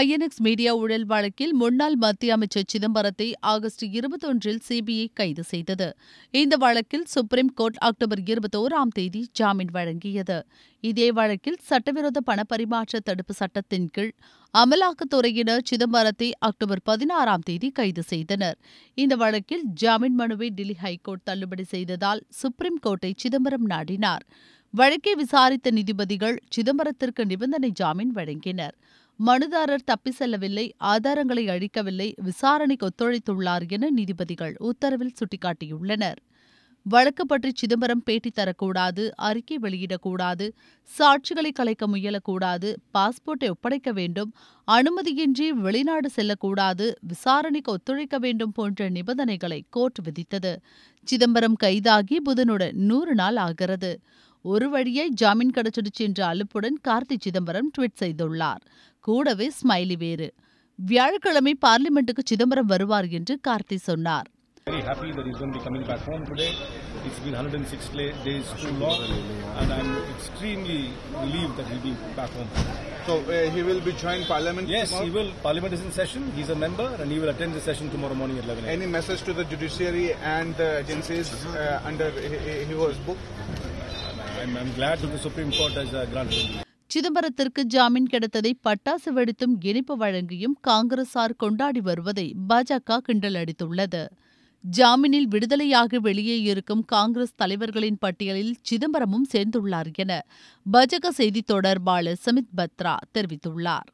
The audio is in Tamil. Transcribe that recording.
ஐஎன்எக்ஸ் மீடியா ஊழல் வழக்கில் முன்னாள் மத்திய அமைச்சர் சிதம்பரத்தை ஆகஸ்ட் இருபத்தொன்றில் சிபிஐ கைது செய்தது இந்த வழக்கில் சுப்ரீம் கோர்ட் அக்டோபர் இருபத்தோராம் தேதி ஜாமீன் வழங்கியது இதே வழக்கில் சட்டவிரோத பணப்பரிமாற்ற தடுப்பு சட்டத்தின் கீழ் அமலாக்கத்துறையினர் சிதம்பரத்தை அக்டோபர் பதினாறாம் தேதி கைது செய்தனர் இந்த வழக்கில் ஜாமீன் மனுவை டெல்லி ஹைகோர்ட் தள்ளுபடி செய்ததால் சுப்ரீம் கோர்ட்டை சிதம்பரம் நாடினார் வழக்கை விசாரித்த நீதிபதிகள் சிதம்பரத்திற்கு நிபந்தனை ஜாமீன் வழங்கினர் மனுதாரர் தப்பி செல்லவில்லை ஆதாரங்களை அழிக்கவில்லை விசாரணைக்கு ஒத்துழைத்துள்ளார் என நீதிபதிகள் உத்தரவில் சுட்டிக்காட்டியுள்ளனர் வழக்கு பற்றி சிதம்பரம் பேட்டி தரக்கூடாது அறிக்கை வெளியிடக்கூடாது சாட்சிகளை கலைக்க முயலக்கூடாது பாஸ்போர்ட்டை ஒப்படைக்க வேண்டும் அனுமதியின்றி வெளிநாடு செல்லக்கூடாது விசாரணைக்கு ஒத்துழைக்க வேண்டும் போன்ற நிபந்தனைகளை கோர்ட் விதித்தது சிதம்பரம் கைதாகி புதனுடன் நூறு நாள் ஆகிறது ஒரு வழியை ஜாமீன் கிடைச்சிடுச்சு என்ற அலுப்புடன் கார்த்தி சிதம்பரம் ட்வீட் செய்துள்ளார் கூடவே ஸ்மைலி வேறு வியாழக்கிழமை பார்லிமெண்ட்டுக்கு சிதம்பரம் வருவார் என்று கார்த்தி சொன்னார் Very happy that he's going to be coming back home today. It's been 106 days too long, and I'm extremely relieved that he'll be back home. So uh, he will be joined Parliament. Yes, tomorrow? he will. Parliament is in session. He's a member, and he will attend the session tomorrow morning at 11. Any message to the judiciary and the agencies uh, under he, he was booked? I'm, I'm glad that the Supreme Court has uh, granted. சிதம்பரத்திற்கு ஜாமீன் கிடைத்ததை பட்டாசு வெடித்தும் இனிப்பு வழங்கியும் காங்கிரசார் கொண்டாடி வருவதை பாஜக கிண்டல் அடித்துள்ளது ஜாமீனில் விடுதலையாகி வெளியே இருக்கும் காங்கிரஸ் தலைவர்களின் பட்டியலில் சிதம்பரமும் சேர்ந்துள்ளார் என பாஜக செய்தி தொடர்பாளர் சமித் பத்ரா தெரிவித்துள்ளார்